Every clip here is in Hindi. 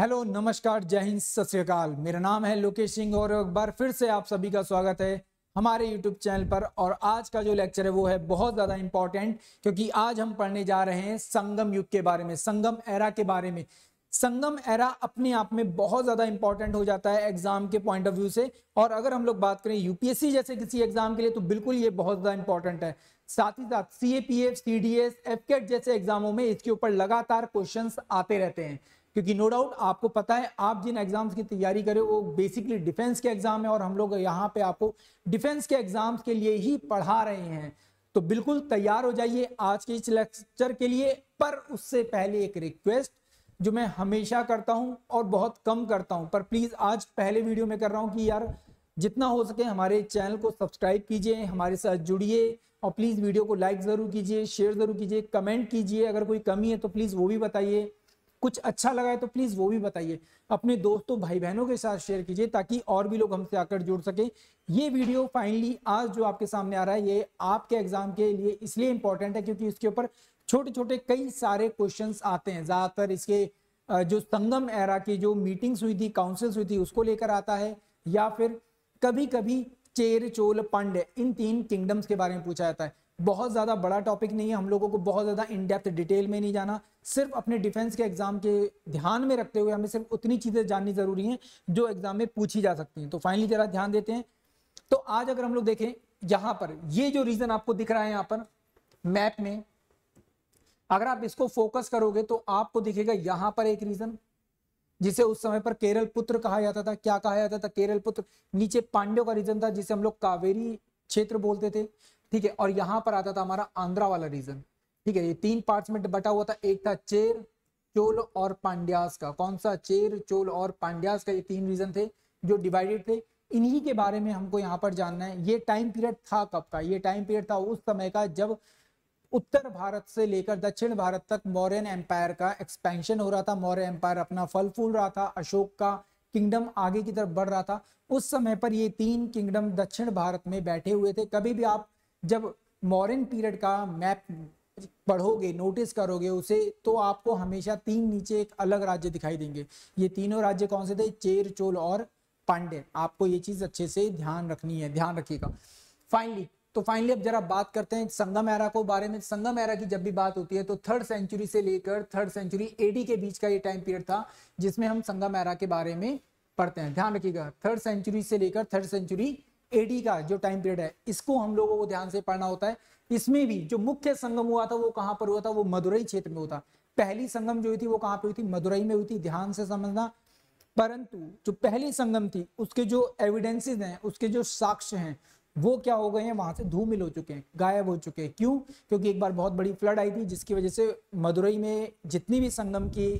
हेलो नमस्कार जय हिंद सत श्रीकाल मेरा नाम है लोकेश सिंह और एक बार फिर से आप सभी का स्वागत है हमारे यूट्यूब चैनल पर और आज का जो लेक्चर है वो है बहुत ज़्यादा इम्पॉर्टेंट क्योंकि आज हम पढ़ने जा रहे हैं संगम युग के बारे में संगम एरा के बारे में संगम एरा अपने आप में बहुत ज़्यादा इंपॉर्टेंट हो जाता है एग्जाम के पॉइंट ऑफ व्यू से और अगर हम लोग बात करें यूपीएससी जैसे किसी एग्जाम के लिए तो बिल्कुल ये बहुत ज़्यादा इंपॉर्टेंट है साथ ही साथ C A P F C D S जैसे एग्जामों में इसके ऊपर लगातार क्वेश्चन आते रहते हैं क्योंकि नो डाउट आपको पता है आप जिन एग्जाम्स की तैयारी करें वो बेसिकली डिफेंस के एग्जाम है और हम लोग यहाँ पे आपको डिफेंस के एग्जाम्स के लिए ही पढ़ा रहे हैं तो बिल्कुल तैयार हो जाइए आज के इस लेक्चर के लिए पर उससे पहले एक रिक्वेस्ट जो मैं हमेशा करता हूं और बहुत कम करता हूं पर प्लीज आज पहले वीडियो में कर रहा हूं कि यार जितना हो सके हमारे चैनल को सब्सक्राइब कीजिए हमारे साथ जुड़िए और प्लीज वीडियो को लाइक जरूर कीजिए शेयर जरूर कीजिए कमेंट कीजिए अगर कोई कमी है तो प्लीज वो भी बताइए कुछ अच्छा लगा है तो प्लीज़ वो भी बताइए अपने दोस्तों भाई बहनों के साथ शेयर कीजिए ताकि और भी लोग हमसे आकर जुड़ सके ये वीडियो फाइनली आज जो आपके सामने आ रहा है ये आपके एग्जाम के लिए इसलिए इंपॉर्टेंट है क्योंकि इसके ऊपर छोटे छोटे कई सारे क्वेश्चन आते हैं ज़्यादातर इसके जो संगम एरा की जो मीटिंग्स हुई थी काउंसिल्स हुई थी उसको लेकर आता है या फिर कभी कभी चेर चोल पांडे इन तीन किंगडम्स के बारे में पूछा जाता है बहुत ज़्यादा बड़ा टॉपिक नहीं है हम लोगों को बहुत ज़्यादा इन डेप्थ डिटेल में नहीं जाना सिर्फ अपने डिफेंस के एग्जाम के ध्यान में रखते हुए हमें सिर्फ उतनी चीज़ें जाननी ज़रूरी हैं जो एग्जाम में पूछी जा सकती हैं तो फाइनली जरा ध्यान देते हैं तो आज अगर हम लोग देखें यहाँ पर ये जो रीज़न आपको दिख रहा है यहाँ पर मैप में अगर आप इसको फोकस करोगे तो आपको दिखेगा यहाँ पर एक रीज़न जिसे उस समय पर केरल पुत्र कहा जाता था क्या कहा जाता था केरल पुत्र नीचे पांड्यों का रीजन था जिसे हम लोग कावेरी क्षेत्र बोलते थे ठीक है और यहां पर आता था हमारा आंध्रा वाला रीजन ठीक है ये तीन पार्ट्स में बटा हुआ था एक था चेर चोल और पांड्यास का कौन सा चेर चोल और पांड्यास का ये तीन रीजन थे जो डिवाइडेड थे इन्हीं के बारे में हमको यहाँ पर जानना है ये टाइम पीरियड था कब का ये टाइम पीरियड था उस समय का जब उत्तर भारत से लेकर दक्षिण भारत तक मौर्यन एम्पायर का एक्सपेंशन हो रहा था मौर्य एम्पायर अपना फल फूल रहा था अशोक का किंगडम आगे की तरफ बढ़ रहा था उस समय पर ये तीन किंगडम दक्षिण भारत में बैठे हुए थे कभी भी आप जब मॉरन पीरियड का मैप पढ़ोगे नोटिस करोगे उसे तो आपको हमेशा तीन नीचे एक अलग राज्य दिखाई देंगे ये तीनों राज्य कौन से थे चेर चोल और पांडे आपको ये चीज अच्छे से ध्यान रखनी है ध्यान रखिएगा फाइनली तो फाइनली अब जरा बात करते हैं संगम एरा को बारे में संगम एरा की जब भी बात होती है तो थर्ड सेंचुरी से लेकर थर्ड सेंचुरी एडी के बीच का ये टाइम पीरियड था जिसमें हम संगम एरा के बारे में पढ़ते हैं ध्यान रखिएगा थर्ड सेंचुरी से लेकर थर्ड सेंचुरी एडी का जो टाइम पीरियड है इसको हम लोगों को ध्यान से पढ़ना होता है इसमें भी जो मुख्य संगम हुआ था वो कहाँ पर हुआ था वो मदुरई क्षेत्र में होता पहली संगम जो हुई थी वो कहाँ पे हुई थी मदुरई में हुई थी ध्यान से समझना परंतु जो पहली संगम थी उसके जो एविडेंसेस हैं उसके जो साक्ष्य हैं वो क्या हो गए हैं वहां से धूमिल हो चुके हैं गायब हो चुके हैं क्यों क्योंकि एक बार बहुत बड़ी फ्लड आई थी जिसकी वजह से मदुरई में जितनी भी संगम की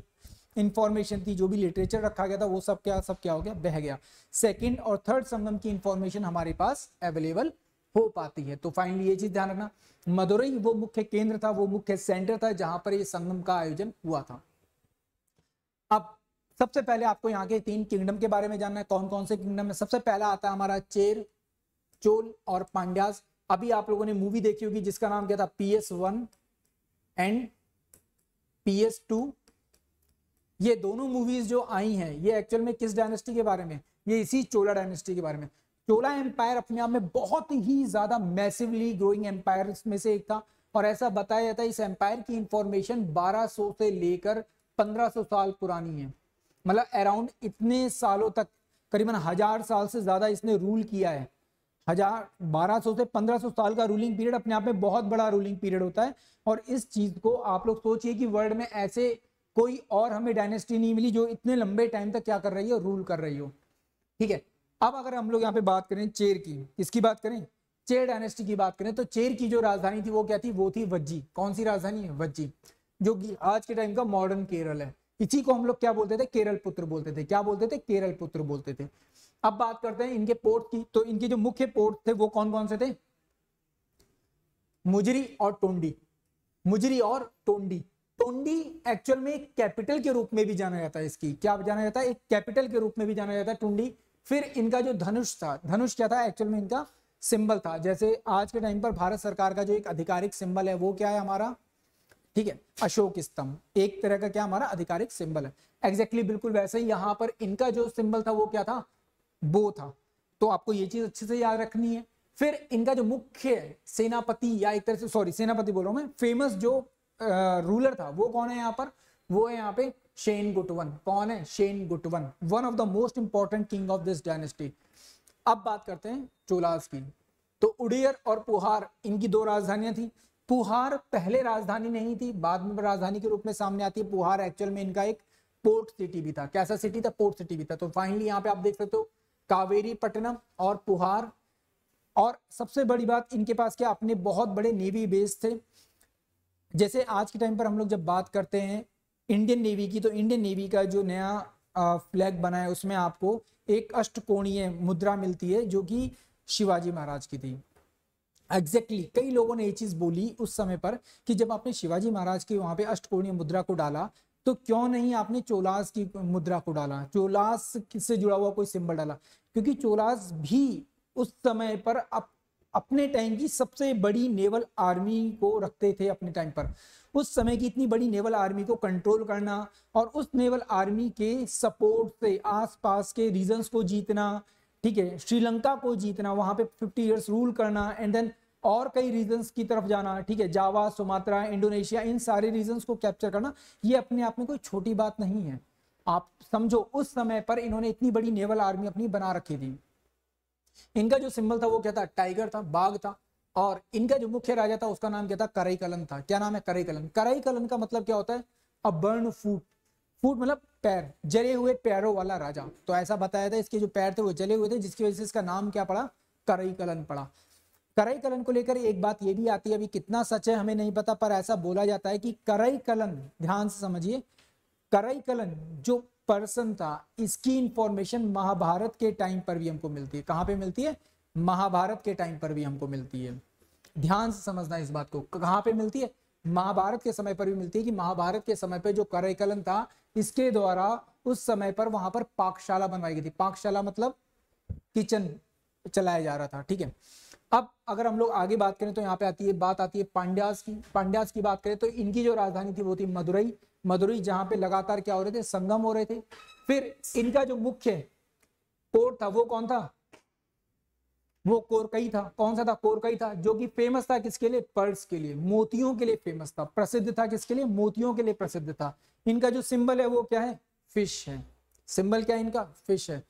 इन्फॉर्मेशन थी जो भी लिटरेचर रखा गया था वो सब क्या सब क्या हो गया बह गया सेकेंड और थर्ड संगम की इंफॉर्मेशन हमारे पास अवेलेबल हो पाती है तो फाइनली ये चीज ध्यान रखना मदुरई वो मुख्य केंद्र था वो मुख्य सेंटर था जहां पर ये संगम का आयोजन हुआ था अब सबसे पहले आपको यहाँ के तीन किंगडम के बारे में जानना है कौन कौन से किंगडम है सबसे पहला आता है हमारा चेर चोल और पांड्यास अभी आप लोगों ने मूवी देखी होगी जिसका नाम क्या था P one and P two ये दोनों मूवीज जो आई हैं ये एक्चुअल में किस डायनेस्टी के बारे में ये इसी चोला डायनेस्टी के बारे में चोला एम्पायर अपने आप में बहुत ही ज्यादा मैसिवली ग्रोइंग एम्पायर में से एक था और ऐसा बताया जाता है इस एम्पायर की इंफॉर्मेशन 1200 से लेकर 1500 साल पुरानी है मतलब अराउंड इतने सालों तक करीबन हजार साल से ज्यादा इसने रूल किया है हजार सौ से 1500 साल का रूलिंग पीरियड अपने आप में बहुत बड़ा रूलिंग पीरियड होता है और इस चीज को आप लोग सोचिए कि वर्ल्ड में ऐसे कोई और हमें डायनेस्टी नहीं मिली जो इतने लंबे टाइम तक क्या कर रही हो रूल कर रही हो ठीक है अब अगर हम लोग यहाँ पे बात करें चेर की किसकी बात करें चेर डायनेस्टी की बात करें तो चेर की जो राजधानी थी वो क्या थी वो थी वज्जी कौन सी राजधानी है वज्जी जो कि आज के टाइम का मॉडर्न केरल है इसी को हम लोग क्या बोलते थे केरल पुत्र बोलते थे क्या बोलते थे केरल पुत्र बोलते थे अब बात करते हैं इनके पोर्ट की तो इनके जो मुख्य पोर्ट थे वो कौन कौन से थे मुजरी और टोंडी मुजरी और टोंडी टोंडी एक्चुअल में कैपिटल के रूप में भी जाना जाता है इसकी क्या जाना जाता है एक कैपिटल के रूप में भी जाना जाता है टोंडी फिर इनका जो धनुष था धनुष क्या था एक्चुअल में इनका सिंबल था जैसे आज के टाइम पर भारत सरकार का जो एक आधिकारिक सिंबल है वो क्या है हमारा ठीक है अशोक स्तंभ एक तरह का क्या हमारा आधिकारिक सिंबल है एग्जैक्टली exactly बिल्कुल वैसे ही यहाँ पर इनका जो सिंबल था वो क्या था बो था तो आपको ये चीज अच्छे से याद रखनी है फिर इनका जो मुख्य सेनापति या एक तरह से सॉरी सेनापति बोल रहा हूँ मैं फेमस जो रूलर था वो कौन है यहाँ पर वो है यहाँ पे शेन गुटवन कौन है शेन गुटवन one of the most important king of this dynasty अब बात करते हैं चोलास की तो उडियर और पुहार इनकी दो राजधानियां थी पुहार पहले राजधानी नहीं थी बाद में राजधानी के रूप में सामने आती है पुहार एक्चुअल में इनका एक पोर्ट सिटी भी था कैसा सिटी था पोर्ट सिटी भी था तो फाइनली यहाँ पे आप देख सकते हो कावेरी पटनम और पुहार और सबसे बड़ी बात इनके पास क्या अपने बहुत बड़े नेवी बेस थे जैसे आज के टाइम पर हम लोग जब बात करते हैं इंडियन नेवी की तो इंडियन नेवी का जो नया फ्लैग बना है उसमें आपको एक अष्टकोणीय मुद्रा मिलती है जो कि शिवाजी महाराज की थी एग्जैक्टली exactly, कई लोगों ने ये चीज़ बोली उस समय पर कि जब आपने शिवाजी महाराज की वहां पे अष्टकोणीय मुद्रा को डाला तो क्यों नहीं आपने चोलास की मुद्रा को डाला चोलास से जुड़ा हुआ कोई सिंबल डाला क्योंकि चोलास भी उस समय पर अब अपने टाइम की सबसे बड़ी नेवल आर्मी को रखते थे अपने टाइम पर उस समय की इतनी बड़ी नेवल आर्मी को कंट्रोल करना और उस नेवल आर्मी के सपोर्ट से आसपास के रीजन्स को जीतना ठीक है श्रीलंका को जीतना वहां पे 50 इयर्स रूल करना एंड देन और कई रीजन्स की तरफ जाना ठीक है जावा सुमात्रा इंडोनेशिया इन सारे रीजन्स को कैप्चर करना ये अपने आप में कोई छोटी बात नहीं है आप समझो उस समय पर इन्होंने इतनी बड़ी नेवल आर्मी अपनी बना रखी थी इनका जो सिंबल था वो क्या था टाइगर था बाघ था और इनका जो मुख्य राजा था उसका नाम क्या था कराई कलन था क्या नाम है कराई कलन कराई कलन का मतलब क्या होता है अ बर्न फूट फूट मतलब पैर जले हुए पैरों वाला राजा तो ऐसा बताया था इसके जो पैर थे वो जले हुए थे जिसकी वजह से इसका नाम क्या पड़ा कराई कलन पड़ा कराई कलन को लेकर एक बात ये भी आती है अभी कितना सच है हमें नहीं पता पर ऐसा बोला जाता है कि कराई कलन ध्यान से समझिए कराई कलन जो पर्सन था इसकी इंफॉर्मेशन महाभारत के टाइम पर भी हमको मिलती है कहां पे मिलती है महाभारत के टाइम पर भी हमको मिलती है ध्यान से समझना इस बात को कहां पे मिलती है महाभारत के समय पर भी मिलती है कि महाभारत के समय पर जो करकलन था इसके द्वारा उस समय पर वहां पर पाकशाला बनवाई गई थी पाकशाला मतलब किचन चलाया जा रहा था ठीक है अब अगर हम लोग आगे बात करें तो यहाँ पे आती है बात आती है पांड्यास की पांड्यास की बात करें तो इनकी जो राजधानी थी वो थी मदुरई मदुरई जहां पे लगातार क्या हो रहे थे संगम हो रहे थे फिर इनका जो मुख्य कोर था वो कौन था वो कोरकई था कौन सा था कोरकई था जो कि फेमस था किसके लिए पर्स के लिए मोतियों के लिए फेमस था प्रसिद्ध था किसके लिए मोतियों के लिए प्रसिद्ध था इनका जो सिंबल है वो क्या है फिश है सिंबल क्या है इनका फिश है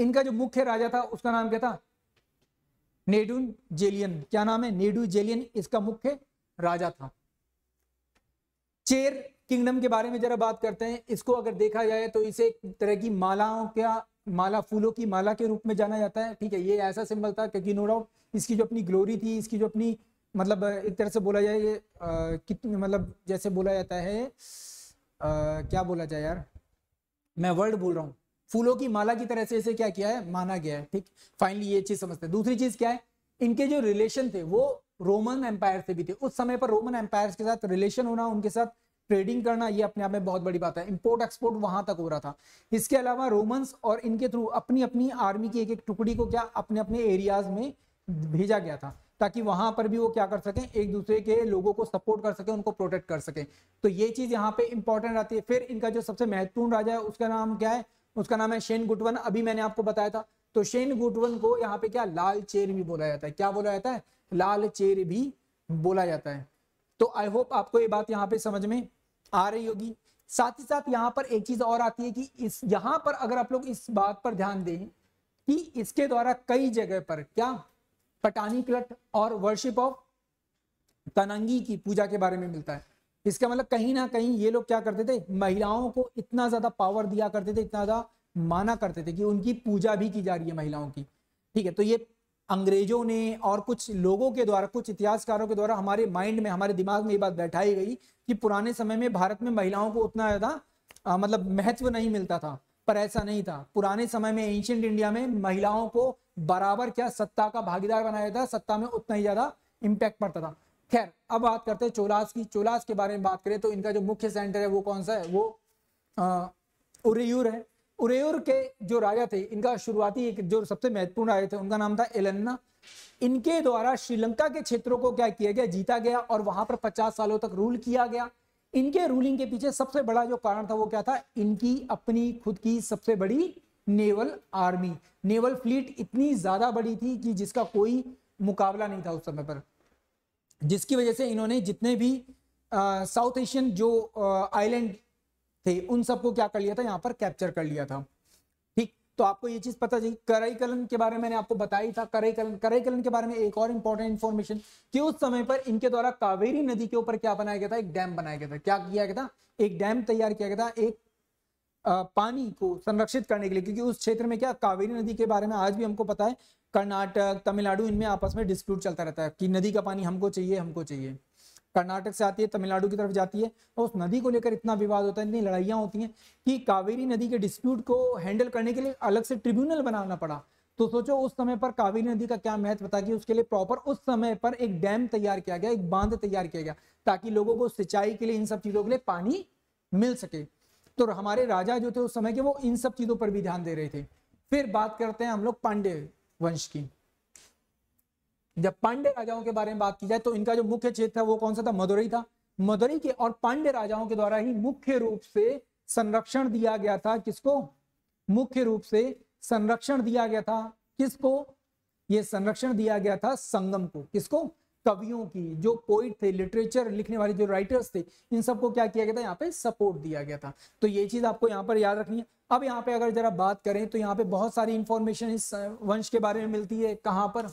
इनका जो मुख्य राजा था उसका नाम क्या था नेडुन जेलियन क्या नाम है नेडू जेलियन इसका मुख्य राजा था चेर किंगडम के बारे में जरा बात करते हैं इसको अगर देखा जाए तो इसे एक तरह की मालाओं का माला फूलों की माला के रूप में जाना जाता है ठीक है ये ऐसा सिंबल था क्योंकि नो डाउट इसकी जो अपनी ग्लोरी थी इसकी जो अपनी मतलब एक तरह से बोला जाए ये कितने मतलब जैसे बोला जाता है आ, क्या बोला जाए यार मैं वर्ड बोल रहा हूँ फूलों की माला की तरह से इसे क्या किया है माना गया है ठीक फाइनली ये चीज समझते हैं दूसरी चीज क्या है इनके जो रिलेशन थे वो रोमन एम्पायर से भी थे उस समय पर रोमन एम्पायर के साथ रिलेशन होना उनके साथ ट्रेडिंग करना ये अपने आप में बहुत बड़ी बात है इंपोर्ट एक्सपोर्ट वहां तक हो रहा था इसके अलावा रोमन्स और इनके थ्रू अपनी अपनी आर्मी की एक एक टुकड़ी को क्या अपने अपने एरियाज में भेजा गया था ताकि वहां पर भी वो क्या कर सकें एक दूसरे के लोगों को सपोर्ट कर सकें उनको प्रोटेक्ट कर सकें तो ये चीज यहाँ पे इंपॉर्टेंट आती है फिर इनका जो सबसे महत्वपूर्ण राजा है उसका नाम क्या है उसका नाम है शेन गुटवन अभी मैंने आपको बताया था तो शेन गुटवन को यहाँ पे क्या लाल चेर भी बोला जाता है क्या बोला जाता है लाल चेर भी बोला जाता है तो आई होप आपको ये बात यहाँ पे समझ में आ रही होगी साथ ही साथ यहाँ पर एक चीज और आती है कि इस यहाँ पर अगर आप लोग इस बात पर ध्यान दें कि इसके द्वारा कई जगह पर क्या पटानी क्लट और वर्शिप ऑफ तनंगी की पूजा के बारे में मिलता है इसका मतलब कहीं ना कहीं ये लोग क्या करते थे महिलाओं को इतना ज्यादा पावर दिया करते थे इतना ज्यादा माना करते थे कि उनकी पूजा भी की जा रही है महिलाओं की ठीक है तो ये अंग्रेजों ने और कुछ लोगों के द्वारा कुछ इतिहासकारों के द्वारा हमारे माइंड में हमारे दिमाग में ये बात बैठाई गई कि पुराने समय में भारत में महिलाओं को उतना ज़्यादा मतलब महत्व नहीं मिलता था पर ऐसा नहीं था पुराने समय में एंशियंट इंडिया में महिलाओं को बराबर क्या सत्ता का भागीदार बनाया था सत्ता में उतना ही ज़्यादा इम्पैक्ट पड़ता था खैर अब बात करते हैं चोलास की चोलास के बारे में बात करें तो इनका जो मुख्य सेंटर है वो कौन सा है वो उरेयूर है उरेयर के जो राजा थे इनका शुरुआती एक जो सबसे महत्वपूर्ण राजा थे उनका नाम था एलन्ना इनके द्वारा श्रीलंका के क्षेत्रों को क्या किया गया जीता गया और वहां पर 50 सालों तक रूल किया गया इनके रूलिंग के पीछे सबसे बड़ा जो कारण था वो क्या था इनकी अपनी खुद की सबसे बड़ी नेवल आर्मी नेवल फ्लीट इतनी ज्यादा बड़ी थी कि जिसका कोई मुकाबला नहीं था उस समय पर जिसकी वजह से इन्होंने जितने भी साउथ एशियन जो आइलैंड थे उन सबको क्या कर लिया था यहाँ पर कैप्चर कर लिया था ठीक तो आपको ये चीज पता चाहिए करई कलन के बारे में मैंने आपको बताई था करई कलन करई कलन के बारे में एक और इंपॉर्टेंट इन्फॉर्मेशन कि उस समय पर इनके द्वारा कावेरी नदी के ऊपर क्या बनाया गया था एक डैम बनाया गया था क्या किया गया था एक डैम तैयार किया गया था एक पानी को संरक्षित करने के लिए क्योंकि उस क्षेत्र में क्या कावेरी नदी के बारे में आज भी हमको पता है कर्नाटक तमिलनाडु इनमें आपस में डिस्प्यूट चलता रहता है कि नदी का पानी हमको चाहिए हमको चाहिए कर्नाटक से आती है तमिलनाडु की तरफ जाती है तो उस नदी को लेकर इतना विवाद होता है इतनी लड़ाइयाँ होती हैं कि कावेरी नदी के डिस्प्यूट को हैंडल करने के लिए अलग से ट्रिब्यूनल बनाना पड़ा तो सोचो उस समय पर कावेरी नदी का क्या महत्व था कि उसके लिए प्रॉपर उस समय पर एक डैम तैयार किया गया एक बांध तैयार किया गया ताकि लोगों को सिंचाई के लिए इन सब चीज़ों के लिए पानी मिल सके तो हमारे राजा जो थे उस समय के वो इन सब चीज़ों पर भी ध्यान दे रहे थे फिर बात करते हैं हम लोग पांडे वंश की जब पांडे राजाओं के बारे में बात की जाए तो इनका जो मुख्य क्षेत्र था वो कौन सा था मदुरई था मदुरई के और पांडे राजाओं के द्वारा ही मुख्य रूप से संरक्षण दिया गया था किसको मुख्य रूप से संरक्षण दिया गया था किसको ये संरक्षण दिया गया था संगम को किसको कवियों की जो पोइट थे लिटरेचर लिखने वाले जो राइटर्स थे इन सबको क्या किया गया था यहाँ पे सपोर्ट दिया गया था तो ये चीज आपको यहाँ पर याद रखनी है अब यहाँ पे अगर जरा बात करें तो यहाँ पे बहुत सारी इंफॉर्मेशन इस वंश के बारे में मिलती है कहाँ पर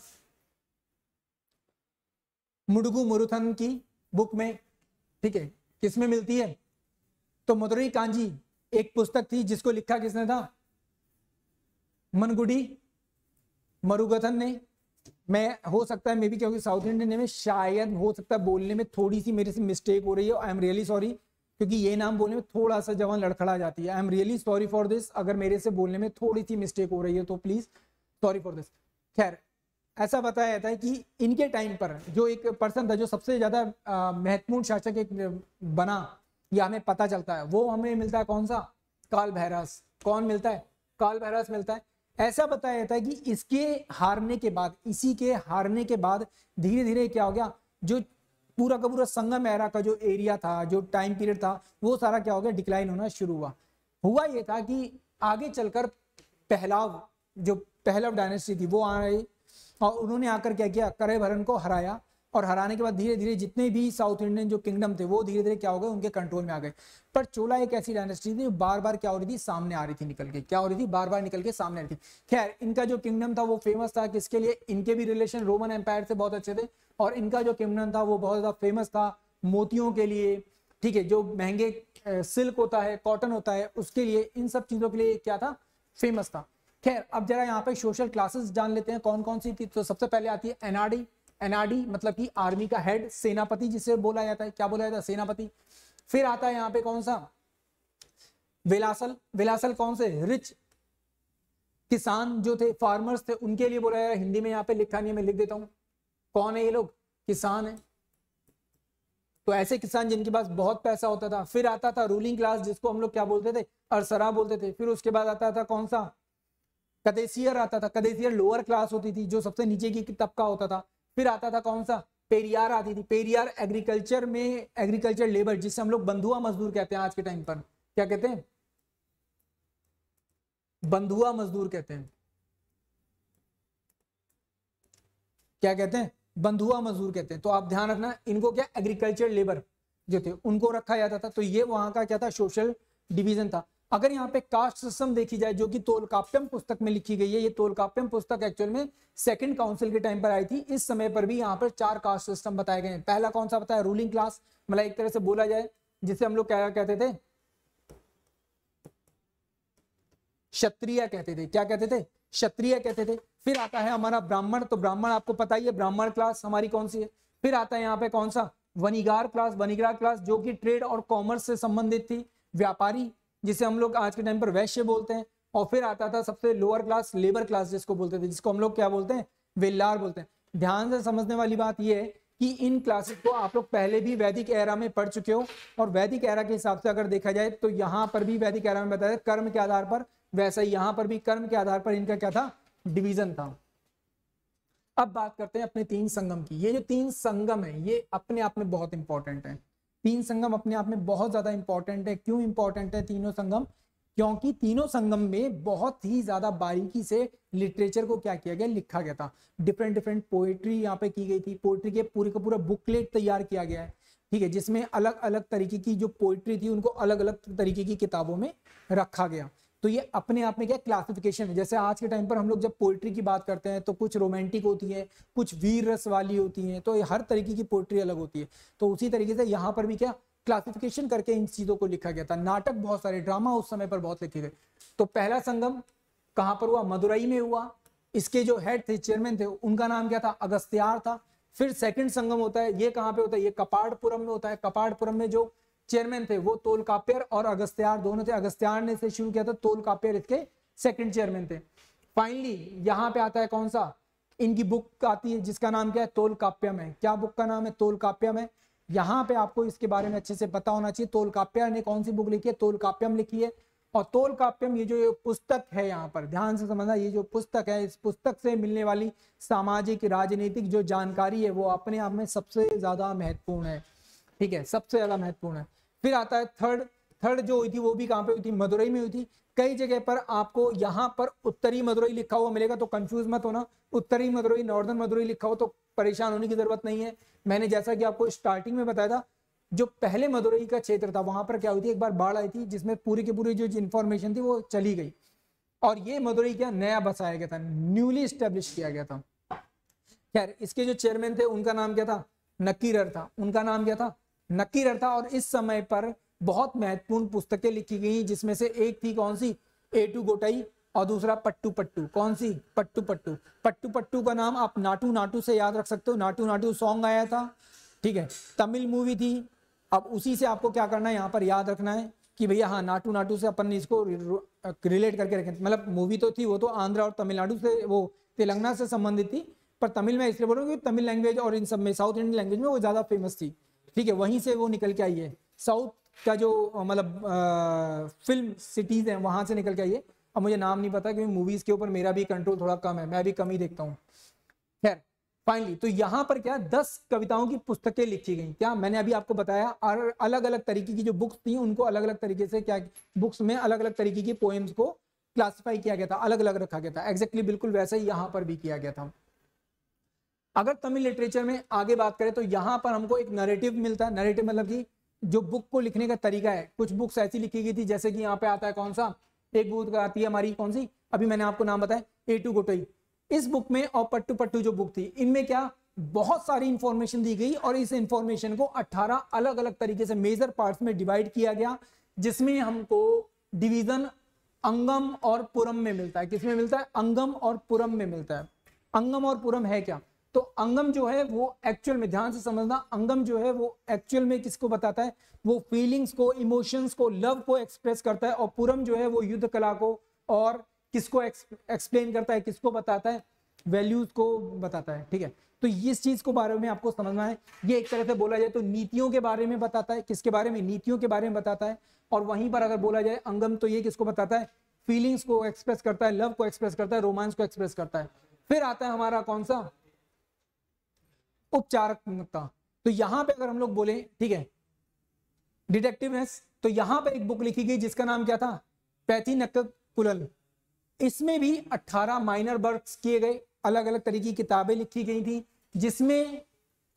मुडगु मुरुथन की बुक में ठीक है किसमें मिलती है तो मदुरई कांजी एक पुस्तक थी जिसको लिखा किसने था मनगुडी मरुगथन ने मैं हो सकता है मे भी क्योंकि साउथ इंडियन में शायद हो सकता है बोलने में थोड़ी सी मेरे से मिस्टेक हो रही है आई एम रियली सॉरी क्योंकि ये नाम बोलने में थोड़ा सा जवान लड़खड़ा जाती है I am really sorry for this अगर मेरे से बोलने में थोड़ी सी मिस्टेक हो रही है तो प्लीज सॉरी फॉर दिस खैर ऐसा बताया जाता है कि इनके टाइम पर जो एक पर्सन था जो सबसे ज़्यादा महत्वपूर्ण शासक एक बना या हमें पता चलता है वो हमें मिलता है कौन सा काल भैरस कौन मिलता है काल भैरस मिलता है ऐसा बताया जाता है कि इसके हारने के बाद इसी के हारने के बाद धीरे धीरे क्या हो गया जो पूरा का पूरा संगम एरा का जो एरिया था जो टाइम पीरियड था वो सारा क्या हो गया डिक्लाइन होना शुरू हुआ हुआ ये था कि आगे चलकर पहलाव जो पहलव डायनेस्टी थी वो आ रही और उन्होंने आकर क्या किया करे भरन को हराया और हराने के बाद धीरे धीरे जितने भी साउथ इंडियन जो किंगडम थे वो धीरे धीरे क्या हो गए उनके कंट्रोल में आ गए पर चोला एक ऐसी डायनेस्टी थी जो बार बार क्या हो रही थी सामने आ रही थी निकल के क्या हो रही थी बार बार निकल के सामने आ रही थी खैर इनका जो किंगडम था वो फेमस था किसके लिए इनके भी रिलेशन रोमन एम्पायर से बहुत अच्छे थे और इनका जो किंगडम था वो बहुत ज्यादा फेमस था मोतियों के लिए ठीक है जो महंगे सिल्क होता है कॉटन होता है उसके लिए इन सब चीजों के लिए क्या था फेमस था खैर अब जरा यहाँ पे सोशल क्लासेस जान लेते हैं कौन कौन सी थी तो सबसे पहले आती है एनआरडी एनआरडी मतलब कि आर्मी का हेड सेनापति जिसे बोला जाता है क्या बोला जाता है सेनापति फिर आता है यहाँ पे कौन सा विलासल विलासल कौन से रिच किसान जो थे फार्मर्स थे उनके लिए बोला जाता है हिंदी में यहाँ पे लिखा नहीं मैं लिख देता हूं कौन है ये लोग किसान है तो ऐसे किसान जिनके पास बहुत पैसा होता था फिर आता था रूलिंग क्लास जिसको हम लोग क्या बोलते थे अरसरा बोलते थे फिर उसके बाद आता था कौन सा कदेसियर आता था कदेसियर लोअर क्लास होती थी जो सबसे नीचे की तबका होता था फिर आता था कौन सा पेरियार आती थी पेरियार एग्रीकल्चर में एग्रीकल्चर लेबर जिससे हम लोग बंधुआ मजदूर कहते हैं आज के टाइम पर क्या कहते हैं बंधुआ मजदूर कहते हैं क्या कहते हैं बंधुआ मजदूर कहते हैं तो आप ध्यान रखना इनको क्या एग्रीकल्चर लेबर जो थे उनको रखा जाता था तो ये वहां का क्या था सोशल डिवीजन था अगर यहाँ पे कास्ट सिस्टम देखी जाए जो कि तोलकाप्यम पुस्तक में लिखी गई है ये तोलकाप्यम पुस्तक एक्चुअल में सेकंड काउंसिल के टाइम पर आई थी इस समय पर भी यहाँ पर चार कास्ट सिस्टम बताए गए हैं पहला कौन सा बताया रूलिंग क्लास मतलब एक तरह से बोला जाए जिसे हम लोग क्या कहते थे क्षत्रिय कहते थे क्या कहते थे क्षत्रिय कहते थे फिर आता है हमारा ब्राह्मण तो ब्राह्मण आपको पता ही है ब्राह्मण क्लास हमारी कौन सी है फिर आता है यहाँ पे कौन सा वनिगार क्लास वनिगार क्लास जो कि ट्रेड और कॉमर्स से संबंधित थी व्यापारी जिसे हम लोग आज के टाइम पर वैश्य बोलते हैं और फिर आता था सबसे लोअर क्लास लेबर क्लास जिसको बोलते थे जिसको हम लोग क्या बोलते हैं वेल्लार बोलते हैं ध्यान से समझने वाली बात यह है कि इन क्लासेस को आप लोग पहले भी वैदिक एरा में पढ़ चुके हो और वैदिक एरा के हिसाब से अगर देखा जाए तो यहाँ पर भी वैदिक एरा में बताया कर्म के आधार पर वैसा ही यहाँ पर भी कर्म के आधार पर इनका क्या था डिवीजन था अब बात करते हैं अपने तीन संगम की ये जो तीन संगम है ये अपने आप में बहुत इंपॉर्टेंट है तीन संगम अपने आप में बहुत ज्यादा इंपॉर्टेंट है क्यों इंपॉर्टेंट है तीनों संगम क्योंकि तीनों संगम में बहुत ही ज्यादा बारीकी से लिटरेचर को क्या किया गया लिखा गया था डिफरेंट डिफरेंट पोएट्री यहाँ पे की गई थी पोएट्री के पूरे का पूरा बुकलेट तैयार किया गया है ठीक है जिसमें अलग अलग तरीके की जो पोइट्री थी उनको अलग अलग तरीके की किताबों में रखा गया तो ये अपने आप में क्या क्लासिफिकेशन है जैसे आज के टाइम पर हम लोग जब पोइट्री की बात करते हैं तो कुछ रोमांटिक होती है कुछ वीर रस वाली होती है तो हर तरीके की पोइट्री अलग होती है तो उसी तरीके से यहाँ पर भी क्या क्लासिफिकेशन करके इन चीजों को लिखा गया था नाटक बहुत सारे ड्रामा उस समय पर बहुत लिखे गए तो पहला संगम कहाँ पर हुआ मदुरई में हुआ इसके जो हेड थे चेयरमैन थे उनका नाम क्या था अगस्त्यार था फिर सेकंड संगम होता है ये कहाँ पे होता है ये कपाड़पुरम में होता है कपाड़पुरम में जो चेयरमैन थे वो तोल कापियर और अगस्त्यार दोनों थे अगस्त्यार ने से शुरू किया था तोल कापियर इसके सेकंड चेयरमैन थे फाइनली यहाँ पे आता है कौन सा इनकी बुक आती है जिसका नाम क्या है तोल काप्यम है क्या बुक का नाम है तोल काप्यम है यहाँ पे आपको इसके बारे में अच्छे से पता होना चाहिए तोल काप्या ने कौन सी बुक लिखी है तोल काप्यम लिखी है और तोल काप्यम ये जो पुस्तक है यहाँ पर ध्यान से समझना ये जो पुस्तक है इस पुस्तक से मिलने वाली सामाजिक राजनीतिक जो जानकारी है वो अपने आप में सबसे ज्यादा महत्वपूर्ण है ठीक है सबसे ज्यादा महत्वपूर्ण है फिर आता है थर्ड थर्ड जो हुई थी वो भी कहां पे हुई थी मदुरई में हुई थी कई जगह पर आपको यहां पर उत्तरी मदुरई लिखा हुआ मिलेगा तो कंफ्यूज मत होना उत्तरी मदुरई नॉर्दर्न मदुरई लिखा हो तो परेशान होने की जरूरत नहीं है मैंने जैसा कि आपको स्टार्टिंग में बताया था जो पहले मदुरई का क्षेत्र था वहां पर क्या हुई थी एक बार बाढ़ आई थी जिसमें पूरी की पूरी जो इन्फॉर्मेशन थी वो चली गई और ये मदुरई क्या नया बसाया गया था न्यूली स्टेब्लिश किया गया था खैर इसके जो चेयरमैन थे उनका नाम क्या था नकीरर था उनका नाम क्या था नकीर था और इस समय पर बहुत महत्वपूर्ण पुस्तकें लिखी गई जिसमें से एक थी कौन सी ए टू गोटाई और दूसरा पट्टू पट्टू कौन सी पट्टू पट्टू पट्टू पट्टू का नाम आप नाटू नाटू से याद रख सकते हो नाटू नाटू सॉन्ग आया था ठीक है तमिल मूवी थी अब उसी से आपको क्या करना है यहाँ पर याद रखना है कि भैया हाँ नाटू नाटू से अपन इसको रिलेट करके रखें मतलब मूवी तो थी वो तो आंध्र और तमिलनाडु से वो तेलंगाना से संबंधित थी पर तमिल में इसलिए बोलूँगी तमिल लैंग्वेज और इन सब में साउथ इंडियन लैंग्वेज में वो ज़्यादा फेमस थी ठीक है वहीं से वो निकल के आई है साउथ का जो मतलब फिल्म सिटीज़ हैं वहां से निकल के आई है अब मुझे नाम नहीं पता क्योंकि मूवीज़ के ऊपर मेरा भी कंट्रोल थोड़ा कम है मैं भी कम ही देखता हूँ खैर फाइनली तो यहाँ पर क्या दस कविताओं की पुस्तकें लिखी गई क्या मैंने अभी आपको बताया अलग अलग तरीके की जो बुक्स थी उनको अलग अलग तरीके से क्या बुक्स में अलग अलग तरीके की पोएम्स को क्लासिफाई किया गया था अलग अलग रखा गया था एग्जैक्टली exactly बिल्कुल वैसा ही यहाँ पर भी किया गया था अगर तमिल लिटरेचर में आगे बात करें तो यहाँ पर हमको एक नरेटिव मिलता है नरेटिव मतलब कि जो बुक को लिखने का तरीका है कुछ बुक्स ऐसी लिखी गई थी जैसे कि यहाँ पे आता है कौन सा एक बुक आती है हमारी कौन सी अभी मैंने आपको नाम बताया ए टू गोटई इस बुक में और पट्टू पट्टू जो बुक थी इनमें क्या बहुत सारी इंफॉर्मेशन दी गई और इस इंफॉर्मेशन को 18 अलग अलग तरीके से मेजर पार्ट्स में डिवाइड किया गया जिसमें हमको डिवीजन अंगम और पुरम में मिलता है किसमें मिलता है अंगम और पुरम में मिलता है अंगम और पुरम है क्या तो अंगम जो है वो एक्चुअल में ध्यान से समझना अंगम जो है वो एक्चुअल में किसको बताता है वो फीलिंग्स को इमोशंस को लव को एक्सप्रेस करता है और पूरम जो है वो युद्ध कला को और किसको एक्सप्लेन करता है किसको बताता है वैल्यूज को बताता है ठीक है तो इस चीज को बारे में आपको समझना है ये एक तरह से बोला जाए तो नीतियों के बारे में बताता है किसके बारे में नीतियों के बारे में बताता है और वहीं पर अगर बोला जाए अंगम तो ये किसको बताता है फीलिंग्स को एक्सप्रेस करता है लव को एक्सप्रेस करता है रोमांस को एक्सप्रेस करता है फिर आता है हमारा कौन सा उपचारकता तो यहां पे अगर हम लोग बोले ठीक है डिटेक्टिवनेस तो यहां पे एक बुक लिखी गई जिसका नाम क्या था पैथी कुलल इसमें भी 18 माइनर वर्क्स किए गए अलग अलग तरह की किताबें लिखी गई थी जिसमें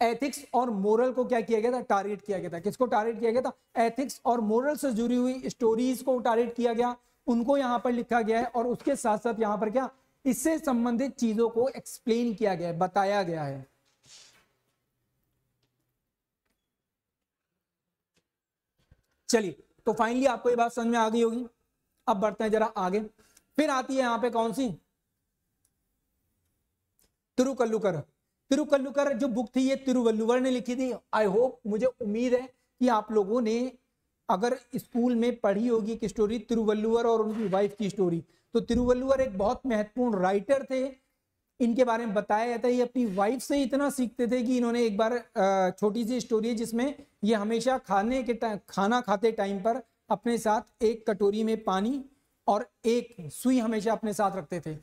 एथिक्स और मोरल को क्या किया गया था टारगेट किया गया था किसको टारगेट किया गया था एथिक्स और मोरल से जुड़ी हुई स्टोरीज को टारगेट किया गया उनको यहाँ पर लिखा गया है और उसके साथ साथ यहाँ पर क्या इससे संबंधित चीजों को एक्सप्लेन किया गया है बताया गया है चलिए तो फाइनली आपको ये बात समझ में आ गई होगी अब बढ़ते हैं जरा आगे फिर आती है यहां पे कौन सी तिरुकल्लुकर तिरुकल्लुकर जो बुक थी ये तिरुवल्लुवर ने लिखी थी आई होप मुझे उम्मीद है कि आप लोगों ने अगर स्कूल में पढ़ी होगी एक स्टोरी तिरुवल्लुवर और उनकी वाइफ की स्टोरी तो तिरुवल्लुवर एक बहुत महत्वपूर्ण राइटर थे इनके बारे में बताया जाता है ये अपनी वाइफ से इतना सीखते थे कि इन्होंने एक बार छोटी सी स्टोरी है जिसमें ये हमेशा खाने के खाना खाते टाइम पर अपने साथ एक कटोरी में पानी और एक सुई हमेशा अपने साथ रखते थे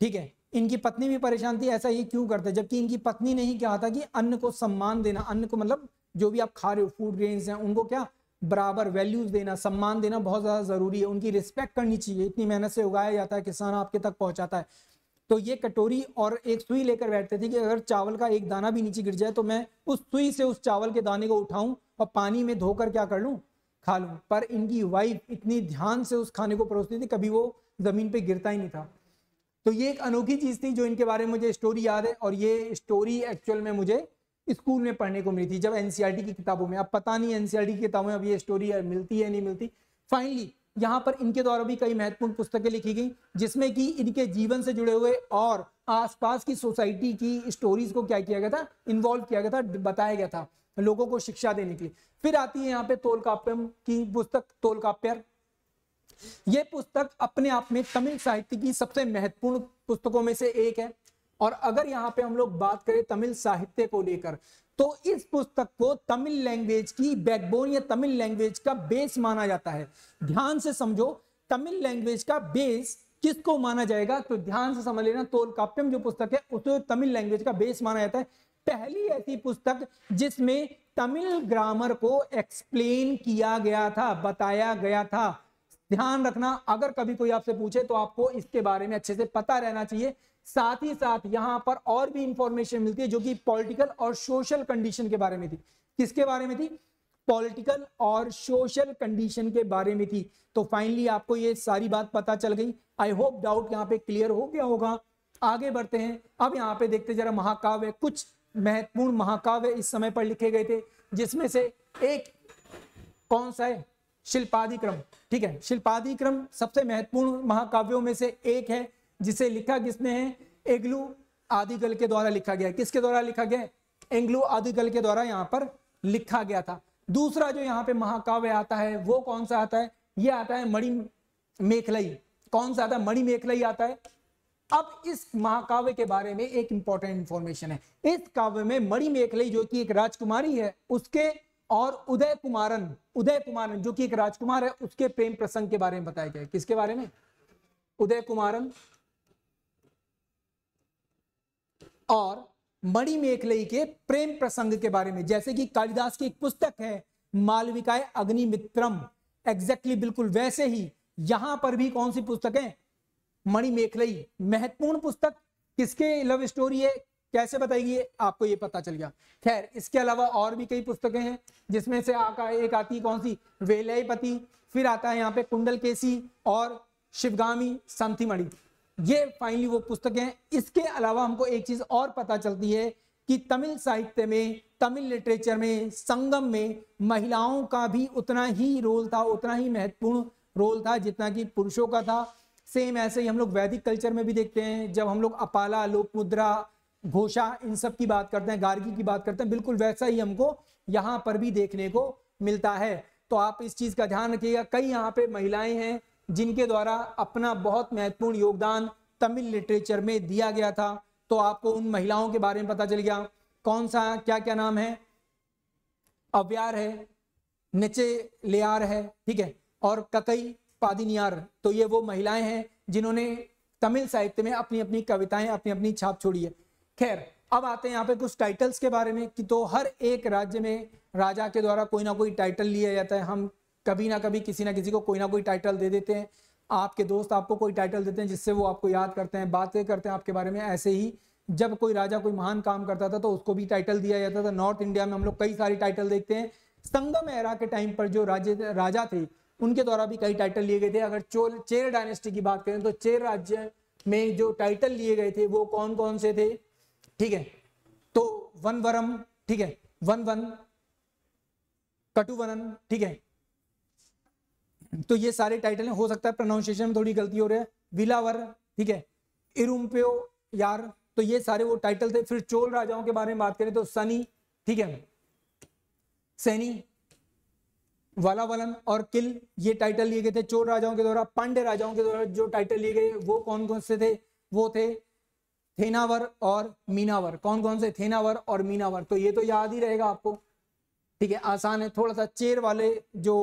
ठीक है इनकी पत्नी भी परेशान थी ऐसा ये क्यों करते जबकि इनकी पत्नी ने ही कहा था कि अन्न को सम्मान देना अन्न को मतलब जो भी आप खा रहे हो फूड ग्रेन्स हैं उनको क्या बराबर वैल्यूज देना सम्मान देना बहुत ज़्यादा ज़रूरी है उनकी रिस्पेक्ट करनी चाहिए इतनी मेहनत से उगाया जाता है किसान आपके तक पहुंचाता है तो ये कटोरी और एक सुई लेकर बैठते थे कि अगर चावल का एक दाना भी नीचे गिर जाए तो मैं उस सुई से उस चावल के दाने को उठाऊं और पानी में धोकर क्या कर लूं खा लूँ पर इनकी वाइफ इतनी ध्यान से उस खाने को परोसती थी कभी वो ज़मीन पर गिरता ही नहीं था तो ये एक अनोखी चीज़ थी जो इनके बारे में मुझे स्टोरी याद है और ये स्टोरी एक्चुअल में मुझे स्कूल में पढ़ने को मिली थी जब एनसीआरटी e की किताबों में अब पता नहीं एनसीईआरटी e की किताबों में अब ये स्टोरी मिलती है नहीं मिलती फाइनली यहाँ पर इनके द्वारा भी कई महत्वपूर्ण पुस्तकें लिखी गई जिसमें कि इनके जीवन से जुड़े हुए और आसपास की सोसाइटी की स्टोरीज को क्या किया गया था इन्वॉल्व किया गया था बताया गया था लोगों को शिक्षा देने के लिए फिर आती है यहाँ पे तोल काप्यम की पुस्तक तोलकाप्यर ये पुस्तक अपने आप में तमिल साहित्य की सबसे महत्वपूर्ण पुस्तकों में से एक है और अगर यहाँ पे हम लोग बात करें तमिल साहित्य को लेकर तो इस पुस्तक को तमिल लैंग्वेज की बैकबोन या तमिल लैंग्वेज का बेस माना जाता है ध्यान से समझो तमिल लैंग्वेज का बेस किसको माना जाएगा तो ध्यान से समझ लेना तोल काप्यम जो पुस्तक है उसे तमिल लैंग्वेज का बेस माना जाता है पहली ऐसी पुस्तक जिसमें तमिल ग्रामर को एक्सप्लेन किया गया था बताया गया था ध्यान रखना अगर कभी कोई आपसे पूछे तो आपको इसके बारे में अच्छे से पता रहना चाहिए साथ ही साथ यहाँ पर और भी इंफॉर्मेशन मिलती है जो कि पॉलिटिकल और सोशल कंडीशन के बारे में थी किसके बारे में थी पॉलिटिकल और सोशल कंडीशन के बारे में थी तो फाइनली आपको ये सारी बात पता चल गई आई होप डाउट यहाँ पे क्लियर हो गया होगा आगे बढ़ते हैं अब यहाँ पे देखते जरा महाकाव्य कुछ महत्वपूर्ण महाकाव्य इस समय पर लिखे गए थे जिसमें से एक कौन सा है शिल्पादिक्रम ठीक है शिल्पादिक्रम सबसे महत्वपूर्ण महाकाव्यों में से एक है जिसे लिखा किसने है एग्लू आदिगल के द्वारा लिखा गया किसके द्वारा लिखा गया एंग्लू आदिगल के द्वारा यहाँ पर लिखा गया था दूसरा जो यहाँ पे महाकाव्य आता है वो कौन सा आता है ये आता है मणि मेखलई कौन सा आता है मणि मेखलई आता है अब इस महाकाव्य के बारे में एक इंपॉर्टेंट इंफॉर्मेशन है इस काव्य में मणि मेखलई जो कि एक राजकुमारी है उसके और उदय कुमारन उदय कुमारन जो कि एक राजकुमार है उसके प्रेम प्रसंग के बारे में बताया गया किसके बारे में उदय कुमारन और मणिमेखलई के प्रेम प्रसंग के बारे में जैसे कि कालिदास की एक पुस्तक है मालविकाए अग्निमित्रम एग्जैक्टली बिल्कुल वैसे ही यहां पर भी कौन सी पुस्तक है मणिमेखलई महत्वपूर्ण पुस्तक किसके लव स्टोरी है कैसे बताएगी आपको ये पता चल गया खैर इसके अलावा और भी कई पुस्तकें हैं जिसमें से आका एक आती कौन सी वेलयपति फिर आता है यहाँ पे कुंडल केसी और शिवगामी संथिमणि ये फाइनली वो पुस्तकें हैं इसके अलावा हमको एक चीज और पता चलती है कि तमिल साहित्य में तमिल लिटरेचर में संगम में महिलाओं का भी उतना ही रोल था उतना ही महत्वपूर्ण रोल था जितना कि पुरुषों का था सेम ऐसे ही हम लोग वैदिक कल्चर में भी देखते हैं जब हम लोग अपाला लोक मुद्रा घोषा इन सब की बात करते हैं गार्गी की बात करते हैं बिल्कुल वैसा ही हमको यहाँ पर भी देखने को मिलता है तो आप इस चीज का ध्यान रखिएगा कई यहाँ पे महिलाएं हैं जिनके द्वारा अपना बहुत महत्वपूर्ण योगदान तमिल लिटरेचर में दिया गया था तो आपको उन महिलाओं के बारे में पता चल गया कौन सा क्या क्या नाम है अव्यार है नचे लेर है ठीक है और ककई पादिनियार तो ये वो महिलाएं हैं जिन्होंने तमिल साहित्य में अपनी अपनी कविताएं अपनी अपनी छाप छोड़ी है खैर अब आते हैं यहाँ पे कुछ टाइटल्स के बारे में कि तो हर एक राज्य में राजा के द्वारा कोई ना कोई टाइटल लिया जाता है हम कभी ना कभी किसी ना किसी को कोई ना कोई टाइटल दे देते हैं आपके दोस्त आपको कोई टाइटल देते हैं जिससे वो आपको याद करते हैं बातें करते हैं आपके बारे में ऐसे ही जब कोई राजा कोई महान काम करता था तो उसको भी टाइटल दिया जाता था नॉर्थ इंडिया में हम लोग कई सारी टाइटल देखते हैं संगम एरा के टाइम पर जो राज्य राजा थे उनके द्वारा भी कई टाइटल लिए गए थे अगर चोल चेर डायनेस्टी की बात करें तो चेर राज्य में जो टाइटल लिए गए थे वो कौन कौन से थे ठीक है तो वन वरम ठीक है वन वन कटुवन ठीक है तो ये सारे टाइटल हो सकता है प्रोनाउंसिएशन में थोड़ी गलती हो रही है विलावर ठीक है इरुम्पियो यार तो ये सारे वो टाइटल थे फिर चोल राजाओं के बारे में बात करें तो सनी ठीक है सैनी वाला वलन और किल ये टाइटल लिए गए थे चोर राजाओं के द्वारा पांडे राजाओं के द्वारा जो टाइटल लिए गए वो कौन कौन से थे वो थे थेनावर और मीनावर कौन कौन से थेनावर और मीनावर तो ये तो याद ही रहेगा आपको ठीक है आसान है थोड़ा सा चेर वाले जो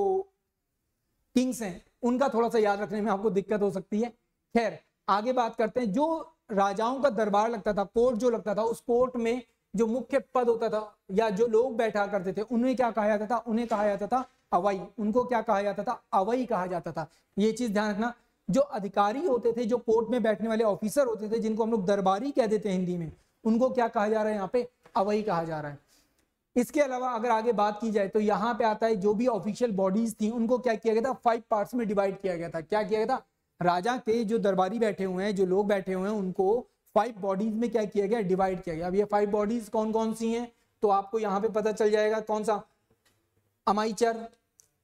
किंग्स हैं उनका थोड़ा सा याद रखने में आपको दिक्कत हो सकती है खैर आगे बात करते हैं जो राजाओं का दरबार लगता था कोर्ट जो लगता था उस कोर्ट में जो मुख्य पद होता था या जो लोग बैठा करते थे उन्हें क्या कहा जाता था उन्हें कहा जाता था अवई उनको क्या कहा जाता था अवई कहा जाता था ये चीज ध्यान रखना जो अधिकारी होते थे जो कोर्ट में बैठने वाले ऑफिसर होते थे जिनको हम लोग दरबारी कह देते हैं हिंदी में उनको क्या कहा जा रहा है यहाँ पे अवई कहा जा रहा है इसके अलावा अगर आगे बात की जाए तो यहाँ पे आता है जो भी ऑफिशियल बॉडीज थी उनको क्या किया गया था फाइव पार्ट्स में डिवाइड किया गया था क्या किया गया था राजा के जो दरबारी बैठे हुए हैं जो लोग बैठे हुए हैं उनको फाइव बॉडीज में क्या किया गया डिवाइड किया गया अब ये फाइव बॉडीज कौन कौन सी हैं तो आपको यहाँ पे पता चल जाएगा कौन सा अमाइचर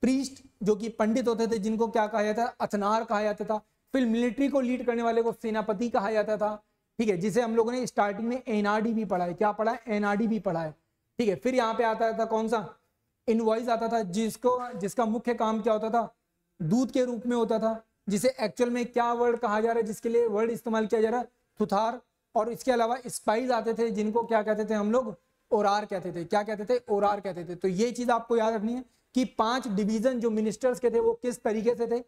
प्रीस्ट जो कि पंडित होते थे जिनको क्या कहा जाता था अथनार कहा जाता था फिर मिलिट्री को लीड करने वाले को सेनापति कहा जाता था ठीक है जिसे हम लोगों ने स्टार्टिंग में एनआरडी भी पढ़ा है क्या पढ़ा है एनआरडी भी पढ़ा है ठीक है फिर यहाँ पे आता था कौन सा इनवॉइस आता था जिसको जिसका मुख्य काम क्या होता था दूध के रूप में होता था जिसे एक्चुअल में क्या वर्ड कहा जा रहा है जिसके लिए वर्ड इस्तेमाल किया जा रहा है थुथार और इसके अलावा स्पाइस आते थे जिनको क्या कहते थे हम लोग ओरार कहते थे क्या कहते थे ओरार कहते थे तो ये चीज आपको याद रखनी है कि पांच डिवीजन जो मिनिस्टर्स के थे वो किस तरीके से थे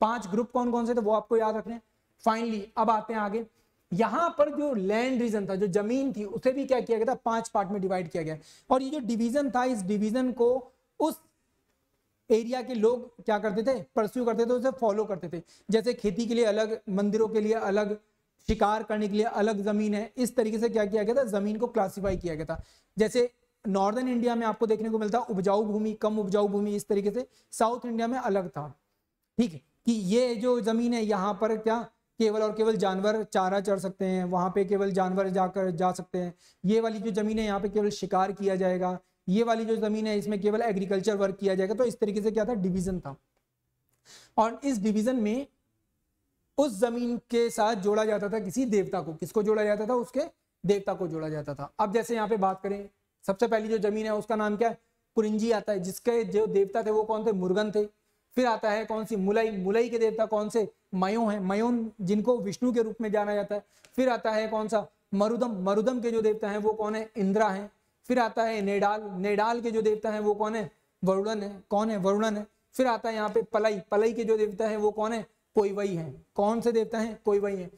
पांच ग्रुप कौन कौन से थे वो आपको याद रखने फाइनली अब आते हैं आगे यहां पर जो लैंड रीजन था जो जमीन थी उसे भी क्या किया गया था पांच पार्ट में डिवाइड किया गया और ये जो डिवीजन था इस डिवीजन को उस एरिया के लोग क्या करते थे परस्यू करते थे उसे फॉलो करते थे जैसे खेती के लिए अलग मंदिरों के लिए अलग शिकार करने के लिए अलग जमीन है इस तरीके से क्या किया गया था जमीन को क्लासिफाई किया गया था जैसे नॉर्दर्न इंडिया में आपको देखने को मिलता उपजाऊ भूमि कम उपजाऊ भूमि इस तरीके से साउथ इंडिया में अलग था ठीक है कि ये जो ज़मीन है यहाँ पर क्या केवल और केवल जानवर चारा चढ़ सकते हैं वहाँ पे केवल जानवर जाकर जा सकते हैं ये वाली जो ज़मीन है यहाँ पे केवल शिकार किया जाएगा ये वाली जो ज़मीन है इसमें केवल एग्रीकल्चर वर्क किया जाएगा तो इस तरीके से क्या था डिवीज़न था और इस डिवीज़न में उस ज़मीन के साथ जोड़ा जाता था किसी देवता को किसको जोड़ा जाता था उसके देवता को जोड़ा जाता था अब जैसे यहाँ पे बात करें सबसे पहली जो जमीन है उसका नाम क्या है कुरिंजी आता है जिसके जो देवता थे वो कौन थे मुर्गन थे फिर आता है कौन सी मुलई मुलई के देवता कौन से मयो है मयोन जिनको विष्णु के रूप में जाना जाता है फिर आता है कौन सा मरुदम मरुदम के जो देवता है वो कौन है इंद्रा है फिर आता है नेडाल नेडाल के जो देवता है वो कौन है वरुणन है कौन है वरुणन है फिर आता है यहाँ पे पलई पलई के जो देवता है वो कौन है कोई वही है कौन से देवता है कोई वही है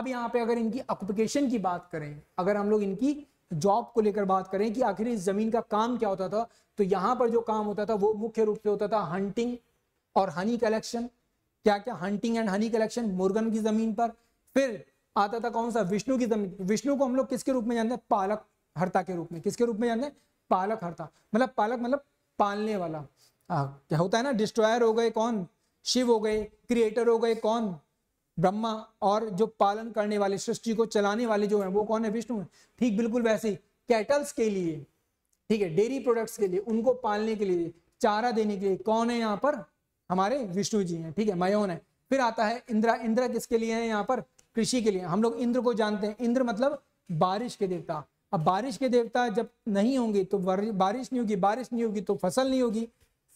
अब यहाँ पे अगर इनकी ऑक्युपेशन की बात करें अगर हम लोग इनकी जॉब को लेकर बात करें कि आखिर इस जमीन का काम क्या होता था तो यहां पर जो काम होता था वो मुख्य रूप से होता था हंटिंग और हनी कलेक्शन क्या क्या hunting and honey collection Murugan की जमीन पर फिर आता था कौन सा विष्णु की जमीन विष्णु को हम लोग किसके रूप में जानते हैं पालक हरता के रूप में किसके रूप में जानते हैं पालक हरता मतलब पालक मतलब पालने वाला आ, हाँ, क्या होता है ना डिस्ट्रॉयर हो गए कौन शिव हो गए क्रिएटर हो गए कौन ब्रह्मा और जो पालन करने वाले सृष्टि को चलाने वाले जो है वो कौन है विष्णु है ठीक बिल्कुल वैसे ही कैटल्स के लिए ठीक है डेयरी प्रोडक्ट्स के लिए उनको पालने के लिए चारा देने के लिए कौन है यहाँ पर हमारे विष्णु जी हैं ठीक है मयोन है फिर आता है इंद्रा इंद्रा किसके लिए है यहाँ पर कृषि के लिए हम लोग इंद्र को जानते हैं इंद्र मतलब बारिश के देवता अब बारिश के देवता जब नहीं होंगे तो बारिश नहीं होगी बारिश नहीं होगी तो फसल नहीं होगी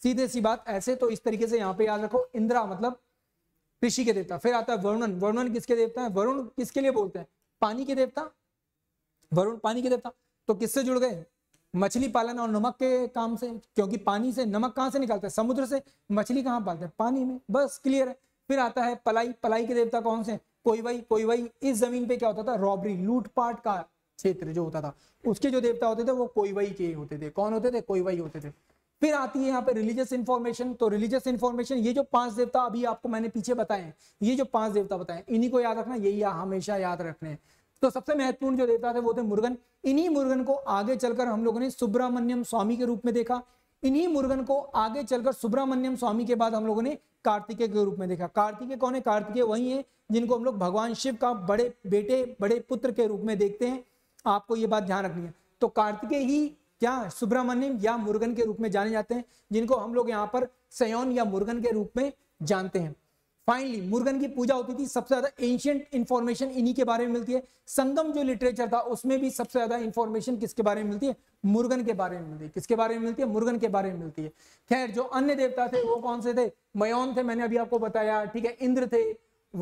सीधे सी बात ऐसे तो इस तरीके से यहाँ पे याद रखो इंद्रा मतलब ऋषि के देवता फिर आता है वर्णन वर्णन किसके देवता है वरुण किसके लिए बोलते हैं पानी के देवता वरुण पानी के देवता तो किससे जुड़ गए मछली पालन और नमक के काम से क्योंकि पानी से नमक कहाँ से निकालता है समुद्र से मछली कहाँ पालते हैं पानी में बस क्लियर है फिर आता है पलाई पलाई के देवता कौन से कोई भाई कोई भाई इस जमीन पे क्या होता था रॉबरी लूटपाट का क्षेत्र जो होता था उसके जो देवता होते थे वो कोई भाई के होते थे कौन होते थे कोई भाई होते थे फिर आती है यहाँ पे रिलीजियस इन्फॉर्मेशन तो रिलीजियस इन्फॉर्मेशन ये जो पांच देवता अभी आपको मैंने पीछे बताए ये जो पांच देवता बताए इन्हीं को याद रखना यही हमेशा याद रखने तो सबसे महत्वपूर्ण जो देवता थे वो थे मुर्गन इन्हीं मुर्गन को आगे चलकर हम लोगों ने सुब्रमण्यम स्वामी के रूप में देखा इन्हीं मुर्गन को आगे चलकर सुब्रमण्यम स्वामी के बाद हम लोगों ने कार्तिकेय के रूप में देखा कार्तिकेय कौन है कार्तिकेय वही है जिनको हम लोग भगवान शिव का बड़े बेटे बड़े पुत्र के रूप में देखते हैं आपको ये बात ध्यान रखनी है तो कार्तिकेय ही क्या सुब्रमण्यम या मुर्गन के रूप में जाने जाते हैं जिनको हम लोग यहाँ पर सयोन या मुर्गन के रूप में जानते हैं फाइनली मुर्गन की पूजा होती थी सबसे ज्यादा एंशियंट इंफॉर्मेशन इन्हीं के बारे में मिलती है संगम जो लिटरेचर था उसमें भी सबसे ज्यादा इन्फॉर्मेशन किसके बारे में मिलती है मुर्गन के बारे में मिलती है किसके बारे में मिलती है मुर्गन के बारे में मिलती है खैर जो अन्य देवता थे वो कौन से थे मयोन थे मैंने अभी आपको बताया ठीक है इंद्र थे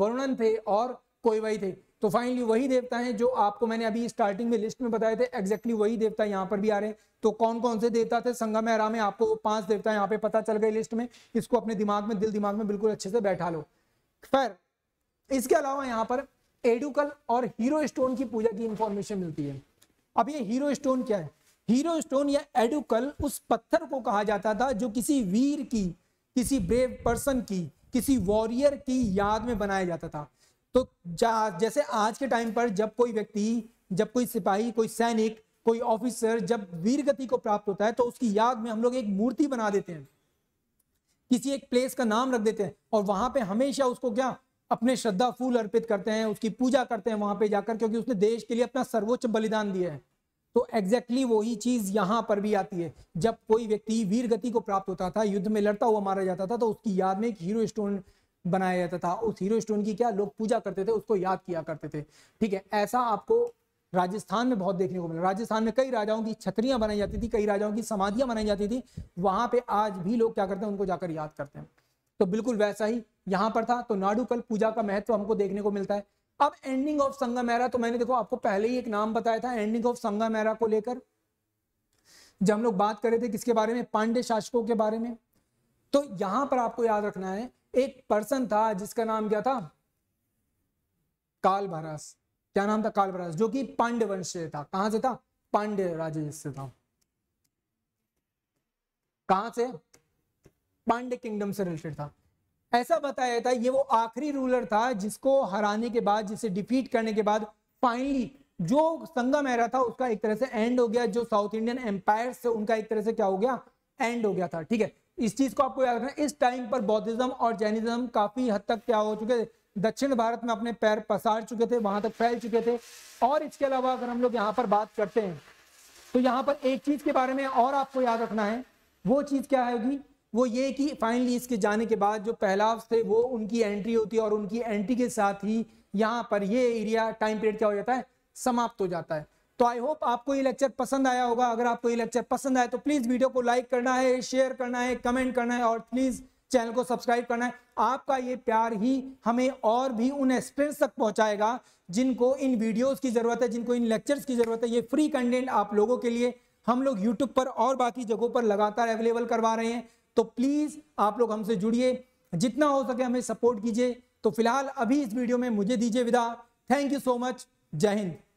वरुणन थे और कोईवई थे तो फाइनली वही देवता हैं जो आपको मैंने अभी स्टार्टिंग में लिस्ट में बताए थे एक्जेक्टली वही देवता यहाँ पर भी आ रहे हैं तो कौन कौन से देवता थे संगम आराम में आपको पांच देवता यहाँ पे पता चल गए लिस्ट में इसको अपने दिमाग में दिल दिमाग में बिल्कुल अच्छे से बैठा लो फिर इसके अलावा यहाँ पर एडुकल और हीरो स्टोन की पूजा की इंफॉर्मेशन मिलती है अब ये हीरो स्टोन क्या है हीरो स्टोन या एडुकल उस पत्थर को कहा जाता था जो किसी वीर की किसी ब्रेव पर्सन की किसी वॉरियर की याद में बनाया जाता था तो जैसे आज के टाइम पर जब कोई व्यक्ति जब कोई सिपाही कोई सैनिक कोई ऑफिसर जब वीर गति को प्राप्त होता है तो उसकी याद में हम लोग एक मूर्ति बना देते हैं किसी एक प्लेस का नाम रख देते हैं और वहां पे हमेशा उसको क्या अपने श्रद्धा फूल अर्पित करते हैं उसकी पूजा करते हैं वहां पे जाकर क्योंकि उसने देश के लिए अपना सर्वोच्च बलिदान दिया है तो एग्जैक्टली exactly वही चीज यहां पर भी आती है जब कोई व्यक्ति वीर गति को प्राप्त होता था युद्ध में लड़ता हुआ मारा जाता था तो उसकी याद में एक हीरो स्टोन बनाया जाता था उस हीरो स्टोन की क्या लोग पूजा करते थे उसको याद किया करते थे ठीक है ऐसा आपको राजस्थान में बहुत देखने को मिला राजस्थान में कई राजाओं की छतरियां बनाई जाती थी कई राजाओं की समाधियां बनाई जाती थी वहां पे आज भी लोग क्या करते हैं उनको जाकर याद करते हैं तो बिल्कुल वैसा ही यहाँ पर था तो नाडू कल पूजा का महत्व हमको देखने को मिलता है अब एंडिंग ऑफ संगमेरा तो मैंने देखो आपको पहले ही एक नाम बताया था एंडिंग ऑफ संगमेरा को लेकर जब हम लोग बात कर रहे थे किसके बारे में पांडे शासकों के बारे में तो यहां पर आपको याद रखना है एक पर्सन था जिसका नाम क्या था कालभरास क्या नाम था कालभरास जो कि पांड्य वंश से था कहां से था पांड्य राज्य से था कहां से पांड्य किंगडम से रिलेटेड था ऐसा बताया था ये वो आखिरी रूलर था जिसको हराने के बाद जिसे डिफीट करने के बाद फाइनली जो संगम एरा था उसका एक तरह से एंड हो गया जो साउथ इंडियन एम्पायर से उनका एक तरह से क्या हो गया एंड हो गया था ठीक है इस चीज को आपको याद रखना इस टाइम पर बौद्धिज्म और जैनिज्म काफी हद तक क्या हो चुके थे दक्षिण भारत में अपने पैर पसार चुके थे वहां तक फैल चुके थे और इसके अलावा अगर हम लोग यहाँ पर बात करते हैं तो यहाँ पर एक चीज के बारे में और आपको याद रखना है वो चीज क्या होगी वो ये कि फाइनली इसके जाने के बाद जो पहलाव थे वो उनकी एंट्री होती है और उनकी एंट्री के साथ ही यहाँ पर ये एरिया टाइम पीरियड क्या हो जाता है समाप्त हो जाता है तो आई होप आपको ये लेक्चर पसंद आया होगा अगर आपको ये लेक्चर पसंद आए तो प्लीज वीडियो को लाइक करना है शेयर करना है कमेंट करना है और प्लीज चैनल को सब्सक्राइब करना है आपका ये प्यार ही हमें और भी उन एक्सपीरियंस तक पहुंचाएगा जिनको इन वीडियोस की जरूरत है जिनको इन लेक्चर्स की जरूरत है ये फ्री कंटेंट आप लोगों के लिए हम लोग यूट्यूब पर और बाकी जगहों पर लगातार अवेलेबल करवा रहे हैं तो प्लीज आप लोग हमसे जुड़िए जितना हो सके हमें सपोर्ट कीजिए तो फिलहाल अभी इस वीडियो में मुझे दीजिए विदा थैंक यू सो मच जय हिंद